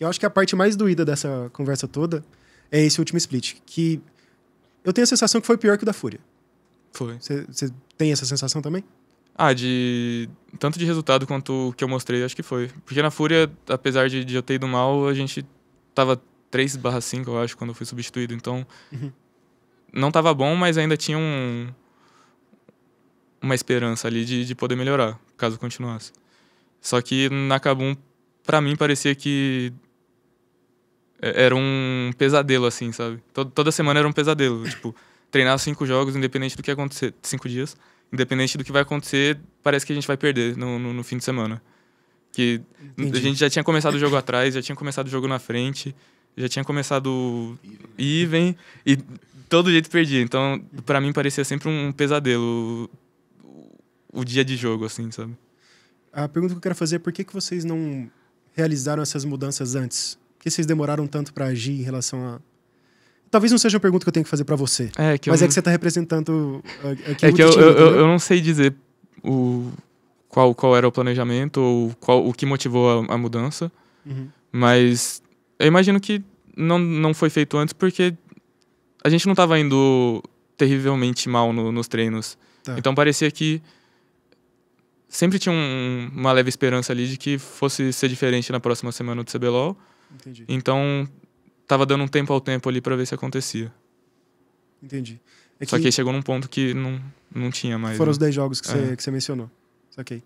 que eu acho que é a parte mais doída dessa conversa toda, é esse último split. Que eu tenho a sensação que foi pior que o da Fúria. Foi. Você tem essa sensação também? Ah, de. Tanto de resultado quanto o que eu mostrei, acho que foi. Porque na Fúria, apesar de, de eu ter ido mal, a gente tava 3 5, eu acho, quando eu fui substituído. Então. Uhum. Não tava bom, mas ainda tinha um. Uma esperança ali de, de poder melhorar, caso continuasse. Só que na Kabum, para mim, parecia que é, era um pesadelo, assim, sabe? Todo, toda semana era um pesadelo. Tipo, treinar cinco jogos, independente do que acontecer, cinco dias, independente do que vai acontecer, parece que a gente vai perder no, no, no fim de semana. Que Entendi. a gente já tinha começado o jogo atrás, já tinha começado o jogo na frente, já tinha começado even, e todo jeito perdia. Então, para mim, parecia sempre um pesadelo o, o dia de jogo, assim, sabe? A pergunta que eu quero fazer é por que, que vocês não realizaram essas mudanças antes? que vocês demoraram tanto para agir em relação a. Talvez não seja a pergunta que eu tenho que fazer para você. É, que mas eu... é que você tá representando aqui É que eu, time, eu, eu, não sei dizer o, qual, qual era o planejamento ou qual, o que motivou a, a mudança. Uhum. Mas eu imagino que não, não foi feito antes porque a gente não estava indo terrivelmente mal no, nos treinos. Tá. Então parecia que sempre tinha um, uma leve esperança ali de que fosse ser diferente na próxima semana do CBLOL. Entendi. Então, tava dando um tempo ao tempo ali para ver se acontecia. Entendi. É que... Só que aí chegou num ponto que não, não tinha mais. Foram né? os 10 jogos que você é. mencionou. Saquei.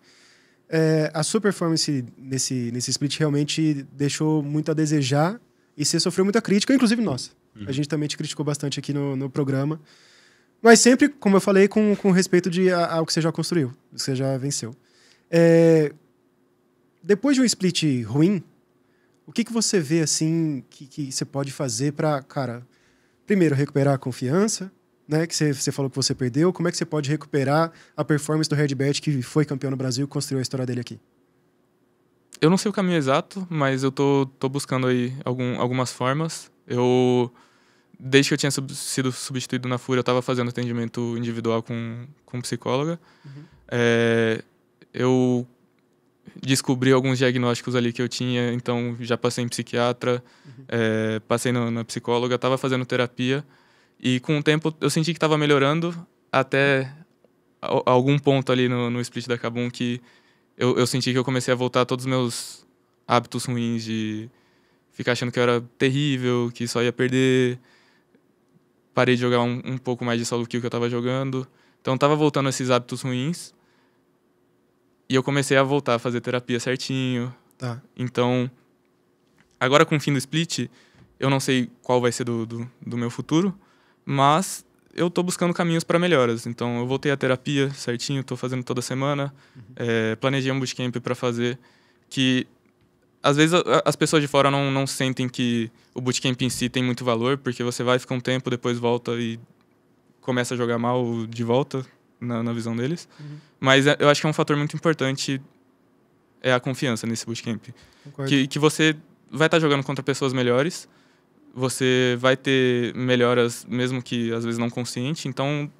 É, a sua performance nesse, nesse split realmente deixou muito a desejar e você sofreu muita crítica, inclusive nossa. Uhum. A gente também te criticou bastante aqui no, no programa. Mas sempre, como eu falei, com, com respeito de, ao que você já construiu, que você já venceu. É, depois de um split ruim, o que, que você vê assim que, que você pode fazer para, cara, primeiro recuperar a confiança, né? Que você, você falou que você perdeu. Como é que você pode recuperar a performance do Redbert que foi campeão no Brasil e construiu a história dele aqui? Eu não sei o caminho exato, mas eu tô, tô buscando aí algum, algumas formas. Eu desde que eu tinha sub sido substituído na FURIA, eu estava fazendo atendimento individual com, com psicóloga. Uhum. É, eu descobri alguns diagnósticos ali que eu tinha, então já passei em psiquiatra, uhum. é, passei no, na psicóloga, estava fazendo terapia e com o tempo eu senti que estava melhorando até a, algum ponto ali no, no split da Kabum que eu, eu senti que eu comecei a voltar todos os meus hábitos ruins de ficar achando que eu era terrível, que só ia perder. Parei de jogar um, um pouco mais de solo que eu estava jogando. Então tava voltando esses hábitos ruins e eu comecei a voltar a fazer terapia certinho. Tá. Então, agora com o fim do split, eu não sei qual vai ser do, do, do meu futuro, mas eu tô buscando caminhos para melhoras. Então, eu voltei à terapia certinho, tô fazendo toda semana. Uhum. É, planejei um bootcamp para fazer que às vezes as pessoas de fora não, não sentem que o bootcamp em si tem muito valor, porque você vai, fica um tempo, depois volta e começa a jogar mal de volta, na, na visão deles. Uhum. Mas é, eu acho que é um fator muito importante é a confiança nesse bootcamp. Que, que você vai estar tá jogando contra pessoas melhores, você vai ter melhoras, mesmo que às vezes não consciente, então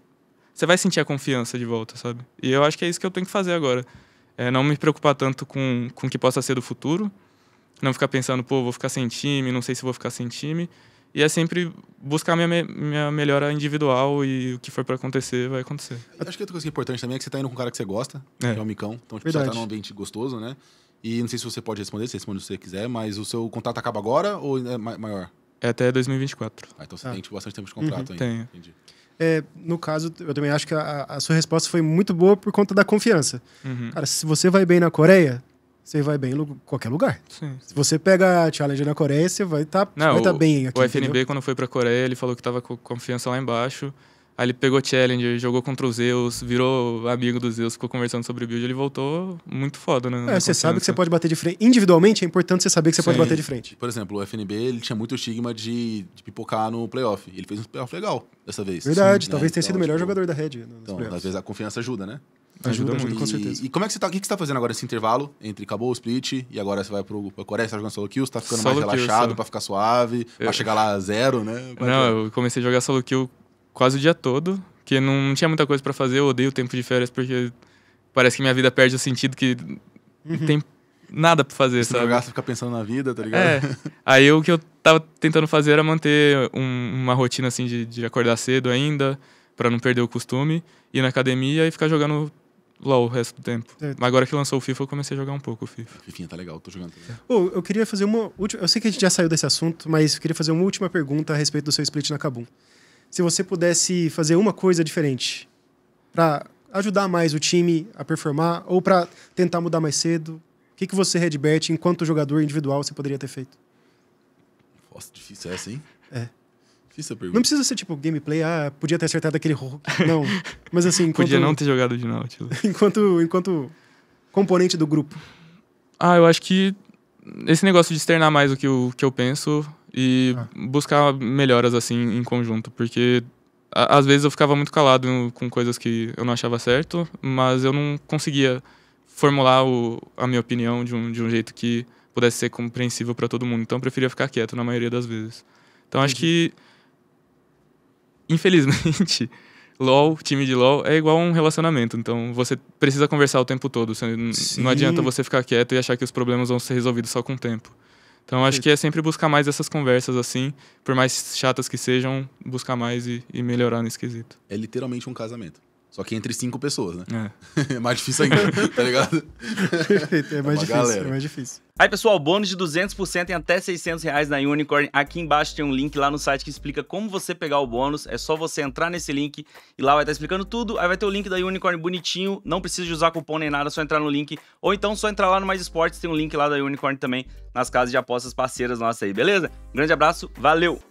você vai sentir a confiança de volta, sabe? E eu acho que é isso que eu tenho que fazer agora. É não me preocupar tanto com, com o que possa ser do futuro, não ficar pensando, pô, vou ficar sem time, não sei se vou ficar sem time e é sempre buscar minha, minha melhora individual e o que for para acontecer, vai acontecer. Acho que outra coisa que é importante também é que você tá indo com um cara que você gosta, é. que é o Micão. Então, tipo, você tá num ambiente gostoso, né? E não sei se você pode responder, se responde se você quiser, mas o seu contrato acaba agora ou é maior? É até 2024. Ah, então você ah. tem tipo, bastante tempo de contrato uhum. ainda. Entendi. É, no caso, eu também acho que a, a, sua resposta foi muito boa por conta da confiança. Uhum. Cara, se você vai bem na Coreia, você vai bem em qualquer lugar. Sim. Se você pega a Challenger na Coreia, você vai estar tá, tá bem aqui. O FNB, entendeu? quando foi para a Coreia, ele falou que estava com confiança lá embaixo. Aí ele pegou Challenger, jogou contra o Zeus, virou amigo do Zeus, ficou conversando sobre build. Ele voltou muito foda, né? É, você sabe que você pode bater de frente. Individualmente, é importante você saber que você Sim. pode bater de frente. Por exemplo, o FNB, ele tinha muito estigma de, de pipocar no playoff. Ele fez um playoff legal dessa vez. Verdade, Sim, talvez né? tenha então, sido tá o melhor tipo... jogador da Red. Então, playoffs. às vezes a confiança ajuda, né? Ajuda, ajuda muito, e, com certeza. E como é que você tá, o que, você tá fazendo agora nesse intervalo entre acabou o split e agora você vai pro, pra Coreia, você tá jogando solo Você tá ficando solo mais relaxado kill, pra ficar suave, eu... pra chegar lá a zero, né? Não, é. eu comecei a jogar solo kill quase o dia todo, que não tinha muita coisa para fazer. Eu odeio o tempo de férias porque parece que minha vida perde o sentido que uhum. tem nada para fazer, Se sabe? você ficar pensando na vida, tá ligado? É. Aí o que eu tava tentando fazer era manter um, uma rotina assim de, de acordar cedo ainda, para não perder o costume, ir na academia e ficar jogando LOL o resto do tempo. É. Mas agora que lançou o FIFA, eu comecei a jogar um pouco o FIFA. FIFA tá legal, tô jogando. oh, eu queria fazer uma última. Eu sei que a gente já saiu desse assunto, mas queria fazer uma última pergunta a respeito do seu split na Kabum se você pudesse fazer uma coisa diferente para ajudar mais o time a performar ou para tentar mudar mais cedo, o que, que você, Redbert, enquanto jogador individual, você poderia ter feito? Nossa, difícil essa, hein? É. Difícil a pergunta. Não precisa ser tipo gameplay, ah, podia ter acertado aquele Hulk. Não. Mas assim. Enquanto... Podia não ter jogado de Nautilus. enquanto, enquanto componente do grupo. Ah, eu acho que esse negócio de externar mais o que eu, que eu penso e ah. buscar melhoras assim em conjunto, porque a, às vezes eu ficava muito calado com coisas que eu não achava certo, mas eu não conseguia formular o, a minha opinião de um, de um jeito que pudesse ser compreensível para todo mundo. Então eu preferia ficar quieto na maioria das vezes. Então Entendi. acho que infelizmente LOL, time de LOL, é igual um relacionamento. Então, você precisa conversar o tempo todo. Você, não adianta você ficar quieto e achar que os problemas vão ser resolvidos só com o tempo. Então acho que é sempre buscar mais essas conversas assim, por mais chatas que sejam, buscar mais e, e melhorar no esquisito. É literalmente um casamento. Só que entre cinco pessoas, né? É, é mais difícil ainda, tá ligado? Perfeito, é, é mais, é difícil, galera. é mais difícil. Aí, pessoal, bônus de 200% em até 600 reais na Unicorn. Aqui embaixo tem um link lá no site que explica como você pegar o bônus. É só você entrar nesse link e lá vai estar tá explicando tudo. Aí vai ter o link da Unicorn bonitinho, não precisa de usar cupom nem nada, é só entrar no link. Ou então só entrar lá no Mais Esportes, tem um link lá da Unicorn também nas casas de apostas parceiras nossas aí, beleza? grande abraço, valeu!